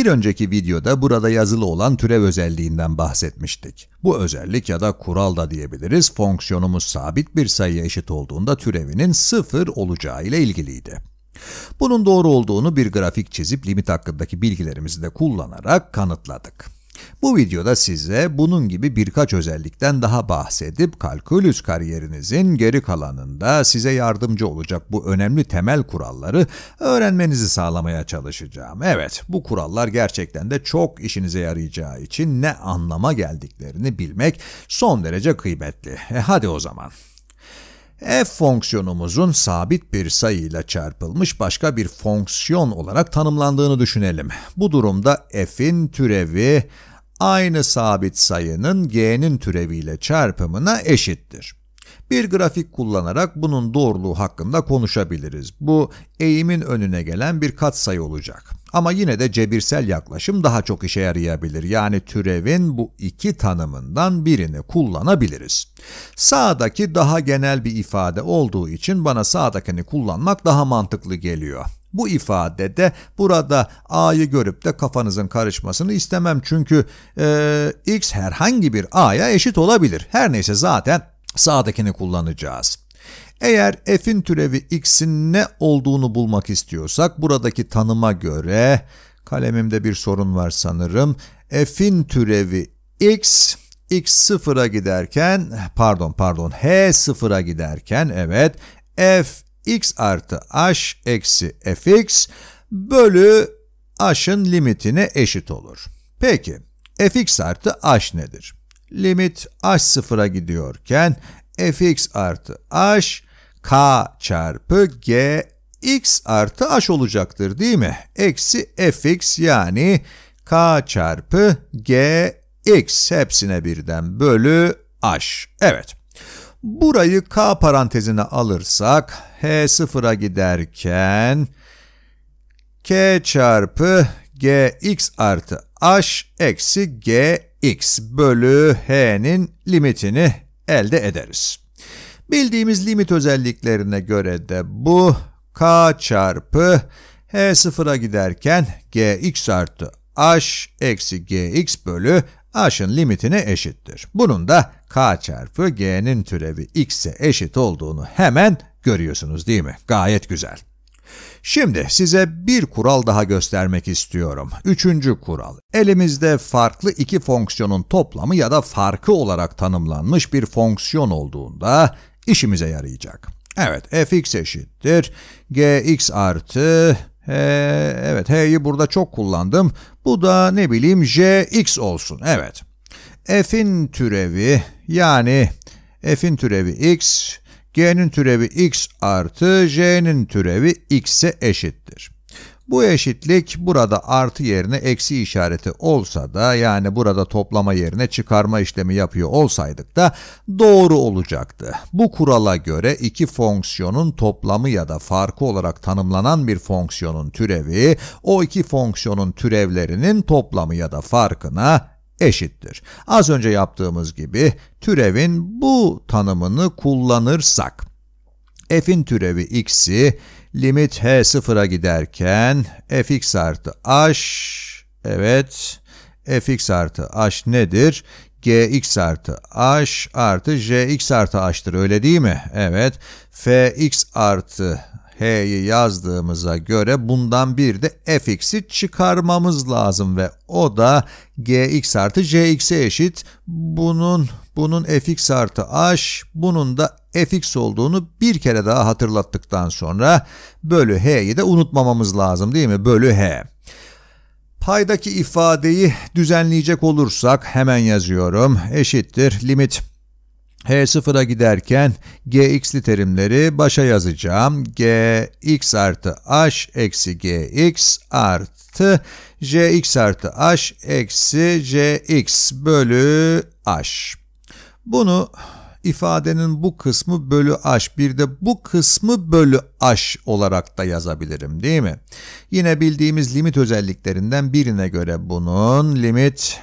Bir önceki videoda burada yazılı olan türev özelliğinden bahsetmiştik. Bu özellik ya da kural da diyebiliriz fonksiyonumuz sabit bir sayıya eşit olduğunda türevinin sıfır olacağı ile ilgiliydi. Bunun doğru olduğunu bir grafik çizip limit hakkındaki bilgilerimizi de kullanarak kanıtladık. Bu videoda size bunun gibi birkaç özellikten daha bahsedip kalkülüs kariyerinizin geri kalanında size yardımcı olacak bu önemli temel kuralları öğrenmenizi sağlamaya çalışacağım. Evet, bu kurallar gerçekten de çok işinize yarayacağı için ne anlama geldiklerini bilmek son derece kıymetli. E hadi o zaman. F fonksiyonumuzun sabit bir sayıyla çarpılmış başka bir fonksiyon olarak tanımlandığını düşünelim. Bu durumda f'in türevi aynı sabit sayının g'nin türeviyle çarpımına eşittir. Bir grafik kullanarak bunun doğruluğu hakkında konuşabiliriz. Bu eğimin önüne gelen bir katsayı olacak. Ama yine de cebirsel yaklaşım daha çok işe yarayabilir. Yani türevin bu iki tanımından birini kullanabiliriz. Sağdaki daha genel bir ifade olduğu için bana sağdakini kullanmak daha mantıklı geliyor. Bu ifadede burada A'yı görüp de kafanızın karışmasını istemem çünkü e, X herhangi bir A'ya eşit olabilir. Her neyse zaten sağdakini kullanacağız. Eğer f'in türevi x'in ne olduğunu bulmak istiyorsak buradaki tanıma göre kalemimde bir sorun var sanırım. f'in türevi x x sıfıra giderken pardon pardon h sıfıra giderken evet f x artı h eksi fx bölü h'ın limitine eşit olur. Peki fx artı h nedir? Limit h sıfıra gidiyorken fx artı h k çarpı g x artı h olacaktır değil mi? Eksi fx yani k çarpı g x hepsine birden bölü h. Evet. Burayı K parantezine alırsak H sıfıra giderken K çarpı Gx artı H eksi Gx bölü H'nin limitini elde ederiz. Bildiğimiz limit özelliklerine göre de bu K çarpı H sıfıra giderken Gx artı H eksi Gx bölü H'ın limitine eşittir. Bunun da k çarpı g'nin türevi x'e eşit olduğunu hemen görüyorsunuz değil mi? Gayet güzel. Şimdi size bir kural daha göstermek istiyorum. Üçüncü kural. Elimizde farklı iki fonksiyonun toplamı ya da farkı olarak tanımlanmış bir fonksiyon olduğunda işimize yarayacak. Evet, fx eşittir. gx artı... Ee, evet, h'yi burada çok kullandım. Bu da ne bileyim jx olsun. Evet f'in türevi yani f'in türevi x, g'nin türevi x artı j'nin türevi x'e eşittir. Bu eşitlik burada artı yerine eksi işareti olsa da yani burada toplama yerine çıkarma işlemi yapıyor olsaydık da doğru olacaktı. Bu kurala göre iki fonksiyonun toplamı ya da farkı olarak tanımlanan bir fonksiyonun türevi o iki fonksiyonun türevlerinin toplamı ya da farkına eşittir. Az önce yaptığımız gibi türevin bu tanımını kullanırsak f'in türevi x'i limit h sıfıra giderken fx artı h evet fx artı h nedir? gx artı h artı jx artı h'tır öyle değil mi? Evet fx artı H'yi yazdığımıza göre bundan bir de fx'i çıkarmamız lazım ve o da gx artı cx'e eşit. Bunun bunun fx artı h, bunun da fx olduğunu bir kere daha hatırlattıktan sonra bölü h'yi de unutmamamız lazım değil mi? Bölü h. Paydaki ifadeyi düzenleyecek olursak hemen yazıyorum. Eşittir limit H0'a giderken gx'li terimleri başa yazacağım. gx artı h eksi gx artı jx artı h eksi jx bölü h. Bunu ifadenin bu kısmı bölü h bir de bu kısmı bölü h olarak da yazabilirim değil mi? Yine bildiğimiz limit özelliklerinden birine göre bunun limit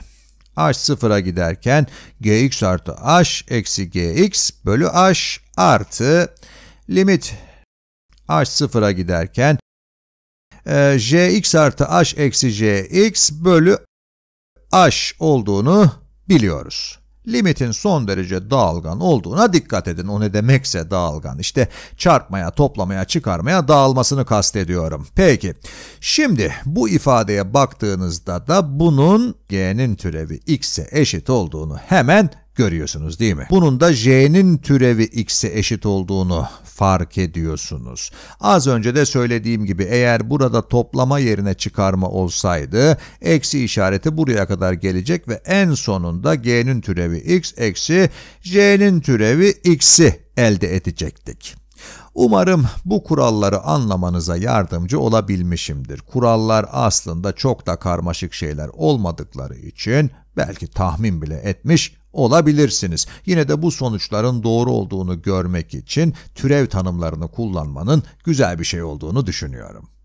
h sıfıra giderken gx artı h eksi gx bölü h artı limit h sıfıra giderken e, jx artı h eksi jx bölü h olduğunu biliyoruz limitin son derece dağılgan olduğuna dikkat edin. O ne demekse dağılgan. İşte çarpmaya, toplamaya, çıkarmaya dağılmasını kastediyorum. Peki, şimdi bu ifadeye baktığınızda da bunun g'nin türevi x'e eşit olduğunu hemen Görüyorsunuz değil mi? Bunun da j'nin türevi x'e eşit olduğunu fark ediyorsunuz. Az önce de söylediğim gibi eğer burada toplama yerine çıkarma olsaydı eksi işareti buraya kadar gelecek ve en sonunda g'nin türevi x eksi j'nin türevi x'i elde edecektik. Umarım bu kuralları anlamanıza yardımcı olabilmişimdir. Kurallar aslında çok da karmaşık şeyler olmadıkları için belki tahmin bile etmiş olabilirsiniz. Yine de bu sonuçların doğru olduğunu görmek için türev tanımlarını kullanmanın güzel bir şey olduğunu düşünüyorum.